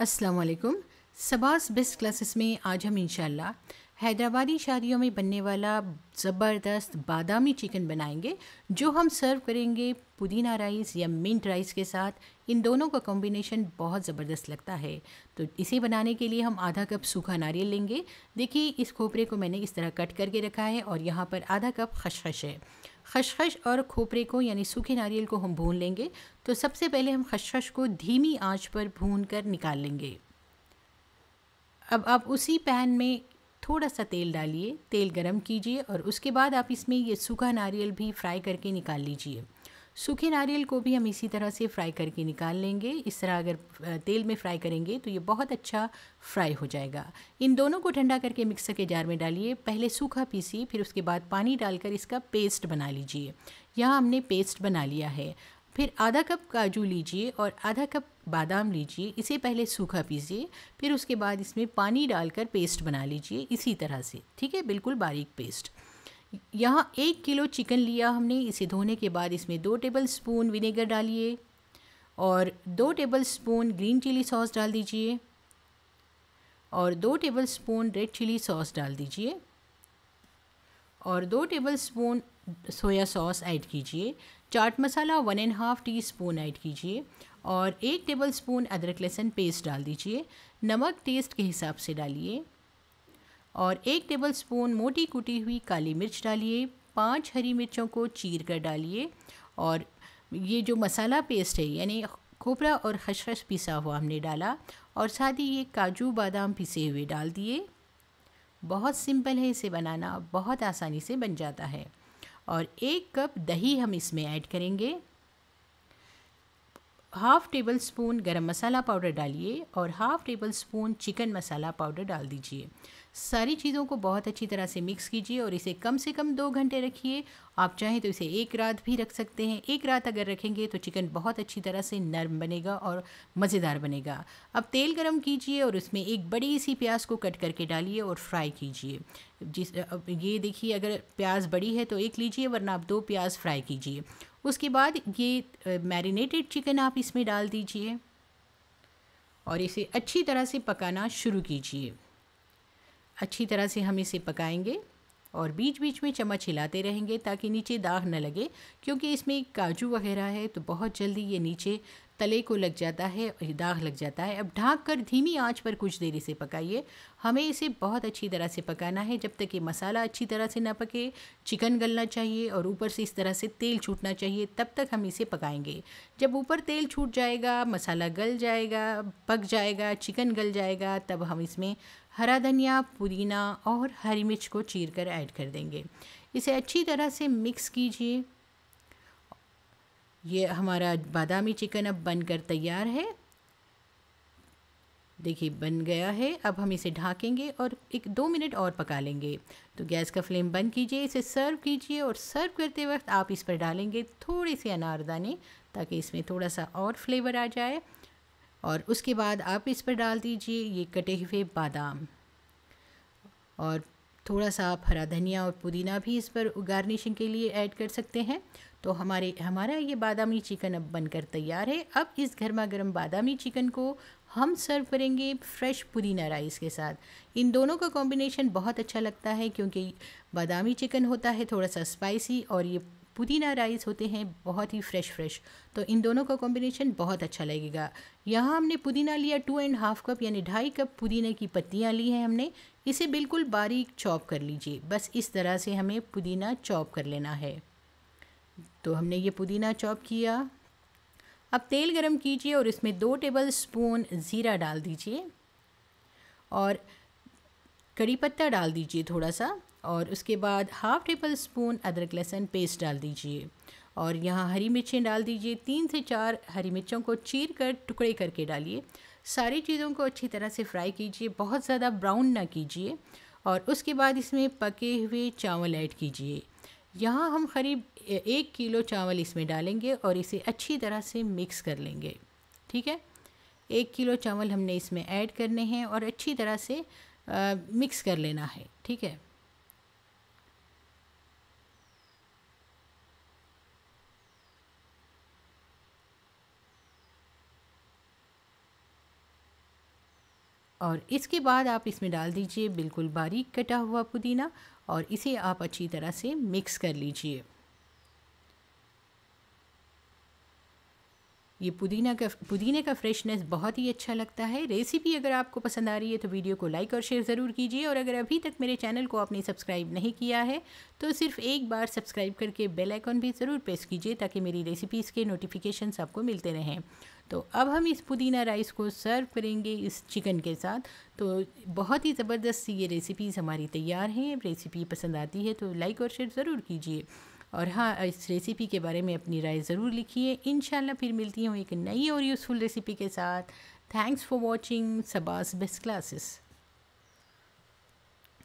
असलकुम सबास best classes में आज हम इनशाला हैदराबादी शादियों में बनने वाला ज़बरदस्त बादामी चिकन बनाएंगे जो हम सर्व करेंगे पुदीना राइस या मिंट राइस के साथ इन दोनों का कॉम्बिनेशन बहुत ज़बरदस्त लगता है तो इसे बनाने के लिए हम आधा कप सूखा नारियल लेंगे देखिए इस खोपरे को मैंने इस तरह कट करके रखा है और यहाँ पर आधा कप खशखश है खशखश और खोपरे को यानी सूखे नारियल को हम भून लेंगे तो सबसे पहले हम खशखश को धीमी आँच पर भून कर निकाल लेंगे अब आप उसी पैन में थोड़ा सा तेल डालिए तेल गरम कीजिए और उसके बाद आप इसमें ये सूखा नारियल भी फ्राई करके निकाल लीजिए सूखे नारियल को भी हम इसी तरह से फ्राई करके निकाल लेंगे इस तरह अगर तेल में फ्राई करेंगे तो ये बहुत अच्छा फ्राई हो जाएगा इन दोनों को ठंडा करके मिक्सर के जार में डालिए पहले सूखा पीसी फिर उसके बाद पानी डालकर इसका पेस्ट बना लीजिए यहाँ हमने पेस्ट बना लिया है फिर आधा कप काजू लीजिए और आधा कप बादाम लीजिए इसे पहले सूखा पीजिए फिर उसके बाद इसमें पानी डालकर पेस्ट बना लीजिए इसी तरह से ठीक है बिल्कुल बारीक पेस्ट यहाँ एक किलो चिकन लिया हमने इसे धोने के बाद इसमें दो टेबल स्पून विनेगर डालिए और दो tablespoon green chilli sauce डाल दीजिए और दो tablespoon red chilli sauce डाल दीजिए और दो tablespoon soya sauce add कीजिए chaat masala one and half teaspoon add कीजिए और एक टेबल स्पून अदरक लहसुन पेस्ट डाल दीजिए नमक टेस्ट के हिसाब से डालिए और एक टेबल स्पून मोटी कुटी हुई काली मिर्च डालिए पांच हरी मिर्चों को चीर कर डालिए और ये जो मसाला पेस्ट है यानी खोपरा और खशखश पिसा हुआ हमने डाला और साथ ही ये काजू बादाम पिसे हुए डाल दिए बहुत सिंपल है इसे बनाना बहुत आसानी से बन जाता है और एक कप दही हम इसमें ऐड करेंगे हाफ़ टेबल स्पून गरम मसाला पाउडर डालिए और half tablespoon chicken masala powder डाल दीजिए सारी चीज़ों को बहुत अच्छी तरह से मिक्स कीजिए और इसे कम से कम दो घंटे रखिए आप चाहें तो इसे एक रात भी रख सकते हैं एक रात अगर रखेंगे तो चिकन बहुत अच्छी तरह से नरम बनेगा और मज़ेदार बनेगा अब तेल गरम कीजिए और उसमें एक बड़ी सी प्याज को कट करके डालिए और फ्राई कीजिए जिस ये देखिए अगर प्याज बड़ी है तो एक लीजिए वरना आप दो प्याज फ्राई कीजिए उसके बाद ये मैरिनेटेड चिकन आप इसमें डाल दीजिए और इसे अच्छी तरह से पकाना शुरू कीजिए अच्छी तरह से हम इसे पकाएंगे और बीच बीच में चम्मच हिलाते रहेंगे ताकि नीचे दाग न लगे क्योंकि इसमें काजू वगैरह है तो बहुत जल्दी ये नीचे तले को लग जाता है और दाग लग जाता है अब ढाँक कर धीमी आंच पर कुछ देर इसे पकाइए हमें इसे बहुत अच्छी तरह से पकाना है जब तक ये मसाला अच्छी तरह से ना पके चिकन गलना चाहिए और ऊपर से इस तरह से तेल छूटना चाहिए तब तक हम इसे पकाएंगे जब ऊपर तेल छूट जाएगा मसाला गल जाएगा पक जाएगा चिकन गल जाएगा तब हम इसमें हरा धनिया पुदीना और हरी मिर्च को चीर कर ऐड कर देंगे इसे अच्छी तरह से मिक्स कीजिए ये हमारा बादामी चिकन अब बनकर तैयार है देखिए बन गया है अब हम इसे ढाकेंगे और एक दो मिनट और पका लेंगे तो गैस का फ्लेम बंद कीजिए इसे सर्व कीजिए और सर्व करते वक्त आप इस पर डालेंगे थोड़े से अनारदाने ताकि इसमें थोड़ा सा और फ्लेवर आ जाए और उसके बाद आप इस पर डाल दीजिए ये कटे हुए बादाम और थोड़ा सा आप हरा धनिया और पुदीना भी इस पर गार्निशिंग के लिए ऐड कर सकते हैं तो हमारे हमारा ये बादामी चिकन अब बनकर तैयार है अब इस गर्मा गर्म बादामी चिकन को हम सर्व करेंगे फ्रेश पुदीना राइस के साथ इन दोनों का कॉम्बिनेशन बहुत अच्छा लगता है क्योंकि बादामी चिकन होता है थोड़ा सा स्पाइसी और ये पुदीना राइस होते हैं बहुत ही फ्रेश फ्रेश तो इन दोनों का कॉम्बिनेशन बहुत अच्छा लगेगा यहाँ हमने पुदीना लिया टू एंड हाफ कप यानी ढाई कप पुदीने की पत्तियाँ ली हैं हमने इसे बिल्कुल बारीक चॉप कर लीजिए बस इस तरह से हमें पुदीना चॉप कर लेना है तो हमने ये पुदीना चॉप किया अब तेल गरम कीजिए और इसमें दो टेबल स्पून ज़ीरा डाल दीजिए और कड़ी पत्ता डाल दीजिए थोड़ा सा और उसके बाद हाफ़ टेबल स्पून अदरक लहसुन पेस्ट डाल दीजिए और यहाँ हरी मिर्चें डाल दीजिए तीन से चार हरी मिर्चों को चीर कर टुकड़े करके डालिए सारी चीज़ों को अच्छी तरह से फ्राई कीजिए बहुत ज़्यादा ब्राउन ना कीजिए और उसके बाद इसमें पके हुए चावल ऐड कीजिए यहाँ हम करीब एक किलो चावल इसमें डालेंगे और इसे अच्छी तरह से मिक्स कर लेंगे ठीक है एक किलो चावल हमने इसमें ऐड करने हैं और अच्छी तरह से आ, मिक्स कर लेना है ठीक है और इसके बाद आप इसमें डाल दीजिए बिल्कुल बारीक कटा हुआ पुदीना और इसे आप अच्छी तरह से मिक्स कर लीजिए ये पुदीना का पुदीने का फ्रेशनेस बहुत ही अच्छा लगता है रेसिपी अगर आपको पसंद आ रही है तो वीडियो को लाइक और शेयर ज़रूर कीजिए और अगर अभी तक मेरे चैनल को आपने सब्सक्राइब नहीं किया है तो सिर्फ एक बार सब्सक्राइब करके बेल आइकॉन भी ज़रूर प्रेस कीजिए ताकि मेरी रेसिपीज़ के नोटिफिकेशन आपको मिलते रहें तो अब हम इस पुदीना राइस को सर्व करेंगे इस चिकन के साथ तो बहुत ही ज़बरदस्त ये रेसिपीज़ हमारी तैयार हैं रेसिपी पसंद आती है तो लाइक और शेयर ज़रूर कीजिए और हाँ इस रेसिपी के बारे में अपनी राय ज़रूर लिखिए इन फिर मिलती हूँ एक नई और यूज़फुल रेसिपी के साथ थैंक्स फॉर वॉचिंग सबास बेस्ट क्लासेस